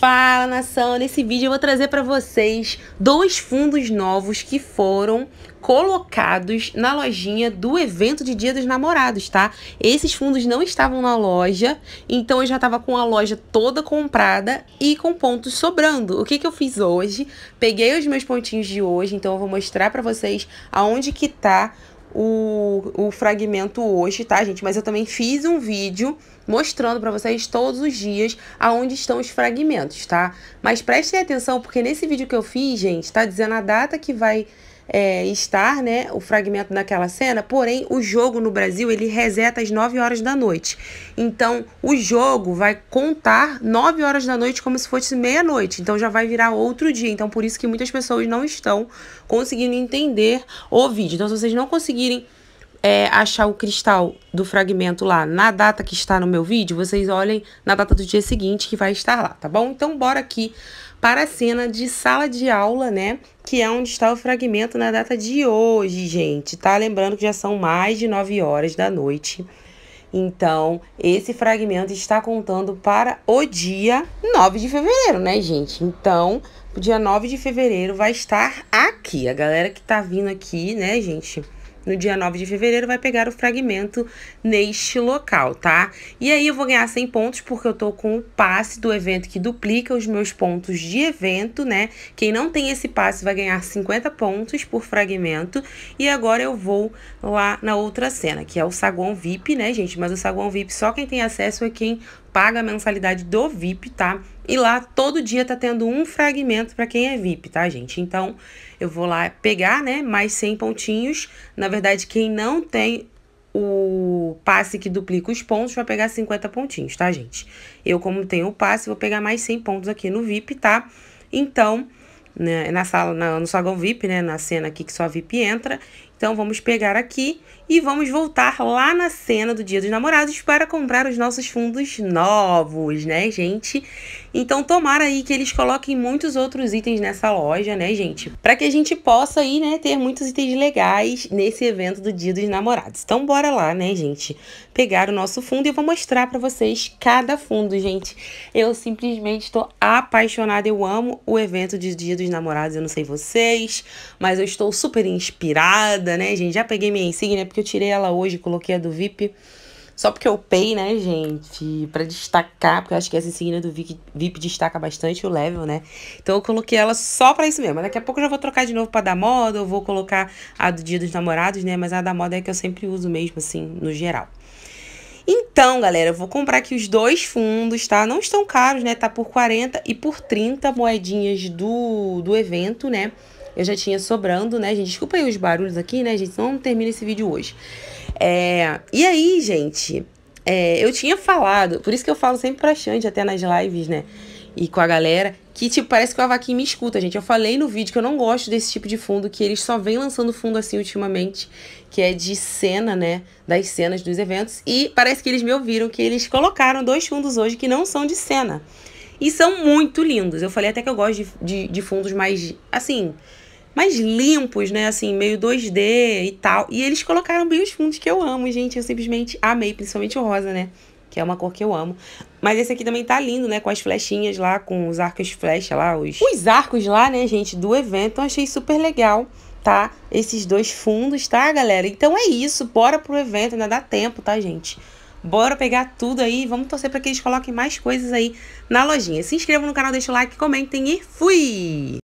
Fala nação! Nesse vídeo eu vou trazer para vocês dois fundos novos que foram colocados na lojinha do evento de Dia dos Namorados, tá? Esses fundos não estavam na loja, então eu já estava com a loja toda comprada e com pontos sobrando. O que que eu fiz hoje? Peguei os meus pontinhos de hoje, então eu vou mostrar para vocês aonde que tá o, o fragmento hoje, tá, gente? Mas eu também fiz um vídeo mostrando para vocês todos os dias aonde estão os fragmentos, tá? Mas prestem atenção, porque nesse vídeo que eu fiz, gente, tá dizendo a data que vai é, estar, né, o fragmento daquela cena, porém o jogo no Brasil ele reseta às 9 horas da noite. Então o jogo vai contar 9 horas da noite como se fosse meia-noite, então já vai virar outro dia. Então por isso que muitas pessoas não estão conseguindo entender o vídeo. Então se vocês não conseguirem é, achar o cristal do fragmento lá na data que está no meu vídeo, vocês olhem na data do dia seguinte que vai estar lá, tá bom? Então bora aqui para a cena de sala de aula, né? Que é onde está o fragmento na data de hoje, gente, tá? Lembrando que já são mais de 9 horas da noite. Então, esse fragmento está contando para o dia 9 de fevereiro, né, gente? Então, o dia 9 de fevereiro vai estar aqui. A galera que tá vindo aqui, né, gente? no dia 9 de fevereiro, vai pegar o fragmento neste local, tá? E aí eu vou ganhar 100 pontos porque eu tô com o passe do evento que duplica os meus pontos de evento, né? Quem não tem esse passe vai ganhar 50 pontos por fragmento. E agora eu vou lá na outra cena, que é o saguão VIP, né, gente? Mas o saguão VIP só quem tem acesso é quem paga a mensalidade do VIP, tá? E lá todo dia tá tendo um fragmento para quem é VIP, tá, gente? Então, eu vou lá pegar, né, mais 100 pontinhos. Na verdade, quem não tem o passe que duplica os pontos vai pegar 50 pontinhos, tá, gente? Eu, como tenho o passe, vou pegar mais 100 pontos aqui no VIP, tá? Então, né, na sala, no saguão VIP, né, na cena aqui que só VIP entra. Então vamos pegar aqui e vamos voltar lá na cena do Dia dos Namorados para comprar os nossos fundos novos, né, gente? Então tomara aí que eles coloquem muitos outros itens nessa loja, né, gente? Para que a gente possa aí, né, ter muitos itens legais nesse evento do Dia dos Namorados. Então bora lá, né, gente? Pegar o nosso fundo e eu vou mostrar para vocês cada fundo, gente. Eu simplesmente estou apaixonada, eu amo o evento de Dia dos Namorados, eu não sei vocês, mas eu estou super inspirada né, gente? Já peguei minha insígnia porque eu tirei ela hoje, coloquei a do VIP. Só porque eu pei, né, gente? Pra destacar, porque eu acho que essa insígnia do VIP, destaca bastante o level, né? Então eu coloquei ela só pra isso mesmo. daqui a pouco eu já vou trocar de novo pra dar moda, eu vou colocar a do dia dos namorados, né? Mas a da moda é que eu sempre uso mesmo, assim, no geral. Então, galera, eu vou comprar aqui os dois fundos, tá? Não estão caros, né? Tá por 40 e por 30 moedinhas do, do evento, né? Eu já tinha sobrando, né, gente? Desculpa aí os barulhos aqui, né, gente? Não termina esse vídeo hoje. É, e aí, gente, é, eu tinha falado, por isso que eu falo sempre pra Xande, até nas lives, né? E com a galera, que, tipo, parece que o Avaquim me escuta, gente. Eu falei no vídeo que eu não gosto desse tipo de fundo, que eles só vêm lançando fundo assim ultimamente, que é de cena, né? Das cenas dos eventos. E parece que eles me ouviram que eles colocaram dois fundos hoje que não são de cena. E são muito lindos. Eu falei até que eu gosto de, de, de fundos mais, assim, mais limpos, né? Assim, meio 2D e tal. E eles colocaram bem os fundos que eu amo, gente. Eu simplesmente amei, principalmente o rosa, né? Que é uma cor que eu amo. Mas esse aqui também tá lindo, né? Com as flechinhas lá, com os arcos de flecha lá. Os, os arcos lá, né, gente, do evento. Eu achei super legal tá? Esses dois fundos, tá, galera? Então é isso, bora pro evento, ainda dá tempo, tá, gente? Bora pegar tudo aí, vamos torcer para que eles coloquem mais coisas aí na lojinha. Se inscrevam no canal, deixa o like, comentem e fui!